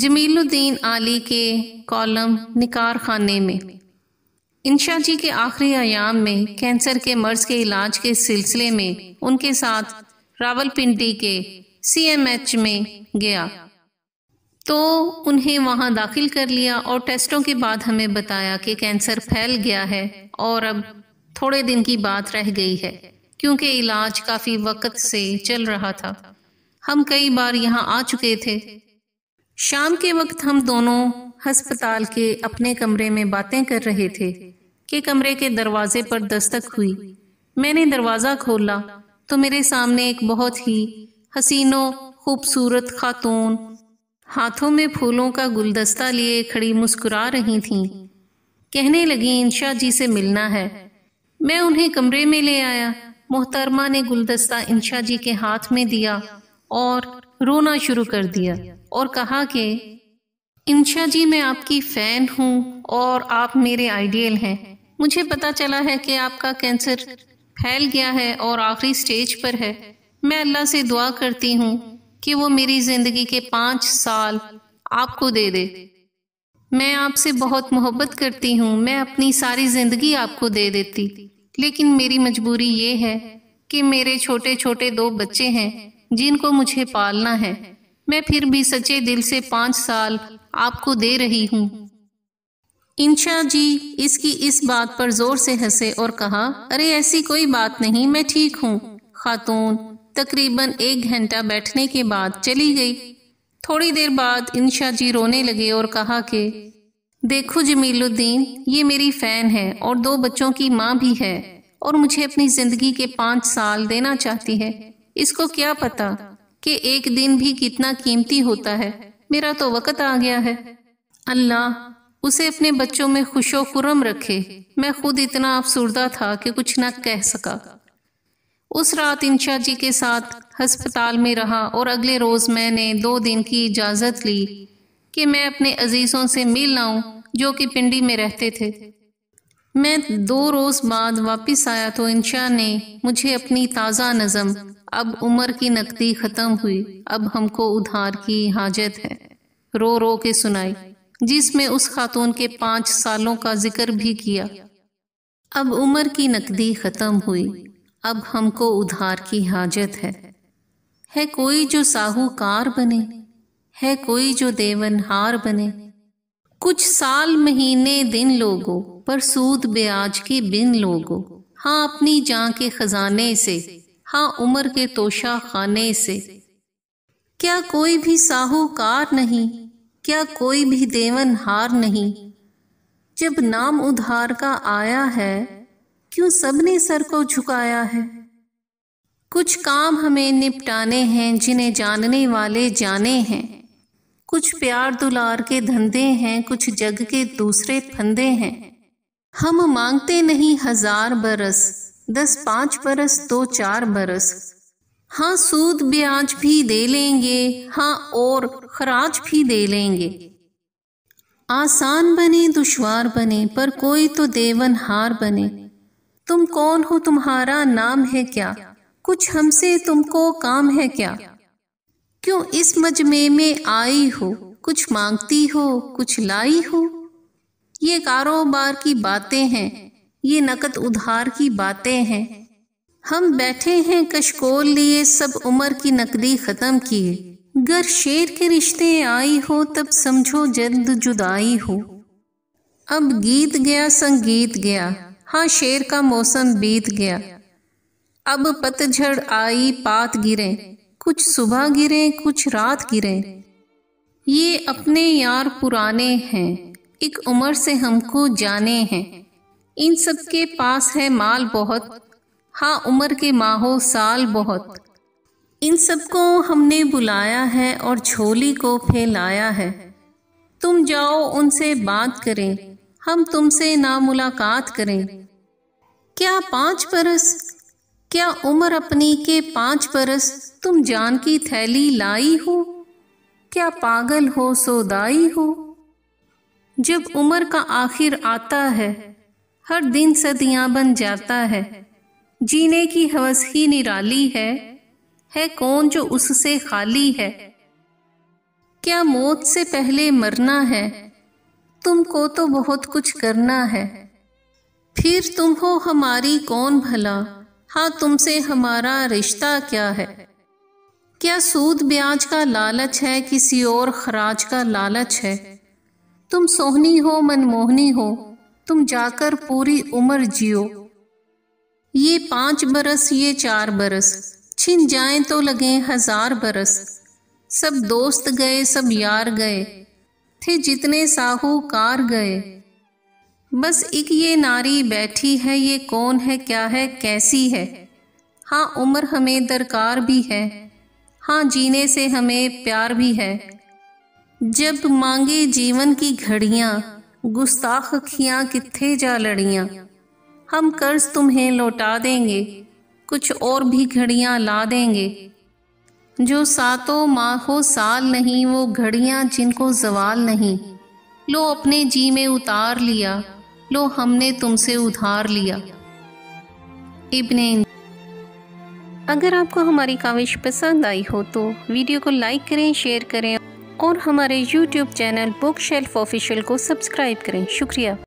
जमीलुद्दीन आली के कॉलम निकार खाने में इंशा जी के आखिरी आयाम में कैंसर के मर्ज के इलाज के सिलसिले में उनके साथ रावलपिंडी के सीएमएच में गया तो उन्हें वहां दाखिल कर लिया और टेस्टों के बाद हमें बताया कि कैंसर फैल गया है और अब थोड़े दिन की बात रह गई है क्योंकि इलाज काफ़ी वक्त से चल रहा था हम कई बार यहाँ आ चुके थे शाम के वक्त हम दोनों अस्पताल के अपने कमरे में बातें कर रहे थे कि कमरे के दरवाजे पर दस्तक हुई मैंने दरवाज़ा खोला तो मेरे सामने एक बहुत ही हसीनों खूबसूरत खातून हाथों में फूलों का गुलदस्ता लिए खड़ी मुस्कुरा रही थीं कहने लगी इंशा जी से मिलना है मैं उन्हें कमरे में ले आया मोहतरमा ने गुलदस्ता इंशा जी के हाथ में दिया और रोना शुरू कर दिया और कहा कि इंशा जी मैं आपकी फ़ैन हूँ और आप मेरे आइडियल हैं मुझे पता चला है कि आपका कैंसर फैल गया है और आखिरी स्टेज पर है मैं अल्लाह से दुआ करती हूँ कि वो मेरी ज़िंदगी के पांच साल आपको दे दे मैं आपसे बहुत मोहब्बत करती हूँ मैं अपनी सारी ज़िंदगी आपको दे देती लेकिन मेरी मजबूरी ये है कि मेरे छोटे छोटे दो बच्चे हैं जिनको मुझे पालना है मैं फिर भी सच्चे दिल से पांच साल आपको दे रही हूँ इंशा जी इसकी इस बात पर जोर से हंसे और कहा अरे ऐसी कोई बात नहीं मैं ठीक हूँ खातून तकरीबन एक घंटा बैठने के बाद चली गई थोड़ी देर बाद इंशा जी रोने लगे और कहा कि देखो जमीलुद्दीन ये मेरी फ़ैन है और दो बच्चों की माँ भी है और मुझे अपनी ज़िंदगी के पांच साल देना चाहती है इसको क्या पता कि एक दिन भी कितना कीमती होता है मेरा तो वक़्त आ गया है अल्लाह उसे अपने बच्चों में खुशो खुरम रखे मैं खुद इतना अफसरदा था कि कुछ ना कह सका उस रात इंशा जी के साथ हस्पताल में रहा और अगले रोज़ मैंने दो दिन की इजाज़त ली कि मैं अपने अजीज़ों से मिल लाऊ जो कि पिंडी में रहते थे मैं दो रोज़ बाद वापस आया तो इंशा ने मुझे अपनी ताज़ा नज़म अब उम्र की नकदी ख़त्म हुई अब हमको उधार की हाजत है रो रो के सुनाई जिसमें उस खातून के पांच सालों का जिक्र भी किया अब उम्र की नकदी ख़त्म हुई अब हमको उधार की हाजत है है कोई जो साहूकार बने है कोई जो देवनहार बने कुछ साल महीने दिन लोगों पर सूद ब्याज के बिन लोगों हाँ अपनी जान के खजाने से हाँ उम्र के तोशा खाने से क्या कोई भी साहूकार नहीं क्या कोई भी देवन हार नहीं जब नाम उधार का आया है क्यों सबने सर को झुकाया है कुछ काम हमें निपटाने हैं जिन्हें जानने वाले जाने हैं कुछ प्यार दुलार के धंधे हैं कुछ जग के दूसरे फंदे हैं हम मांगते नहीं हजार बरस दस पांच बरस दो तो चार बरस हाँ सूद ब्याज भी दे लेंगे हाँ और खराज भी दे लेंगे आसान बने दुश्वार बने पर कोई तो देवन हार बने तुम कौन हो तुम्हारा नाम है क्या कुछ हमसे तुमको काम है क्या क्यों इस मजमे में आई हो कुछ मांगती हो कुछ लाई हो ये कारोबार की बातें हैं ये नकद उधार की बातें हैं हम बैठे हैं कशकोल लिए सब उम्र की नकदी ख़त्म किए गर शेर के रिश्ते आई हो तब समझो जल्द जुदाई हो अब गीत गया संगीत गया हाँ शेर का मौसम बीत गया अब पतझड़ आई पात गिरे कुछ सुबह गिरे कुछ रात गिरे ये अपने यार पुराने हैं एक उम्र से हमको जाने हैं इन सबके पास है माल बहुत हाँ उम्र के माहो साल बहुत इन सबको हमने बुलाया है और झोली को फैलाया है तुम जाओ उनसे बात करें हम तुमसे ना मुलाकात करें क्या पांच बरस क्या उम्र अपनी के पांच बरस तुम जान की थैली लाई हो क्या पागल हो सोदाई हो जब उम्र का आखिर आता है हर दिन सदियां बन जाता है जीने की हवस ही निराली है है कौन जो उससे खाली है क्या मौत से पहले मरना है तुमको तो बहुत कुछ करना है फिर तुम हो हमारी कौन भला हाँ तुमसे हमारा रिश्ता क्या है क्या सूद ब्याज का लालच है किसी और खराज का लालच है तुम सोहनी हो मनमोहनी हो तुम जाकर पूरी उम्र जियो ये पांच बरस ये चार बरस छिन जाए तो लगे हजार बरस सब दोस्त गए सब यार गए थे जितने साहूकार गए बस एक ये नारी बैठी है ये कौन है क्या है कैसी है हाँ उम्र हमें दरकार भी है हाँ जीने से हमें प्यार भी है जब मांगे जीवन की घड़ियाँ गुस्ताख खियाँ कित्थे जा लड़ियाँ हम कर्ज तुम्हें लौटा देंगे कुछ और भी घड़ियाँ ला देंगे जो सातों माहो साल नहीं वो घड़ियाँ जिनको जवाल नहीं लो अपने जी में उतार लिया लो हमने तुमसे उधार लिया इब्ने अगर आपको हमारी काविश पसंद आई हो तो वीडियो को लाइक करें शेयर करें और हमारे YouTube channel bookshelf official को सब्सक्राइब करें शुक्रिया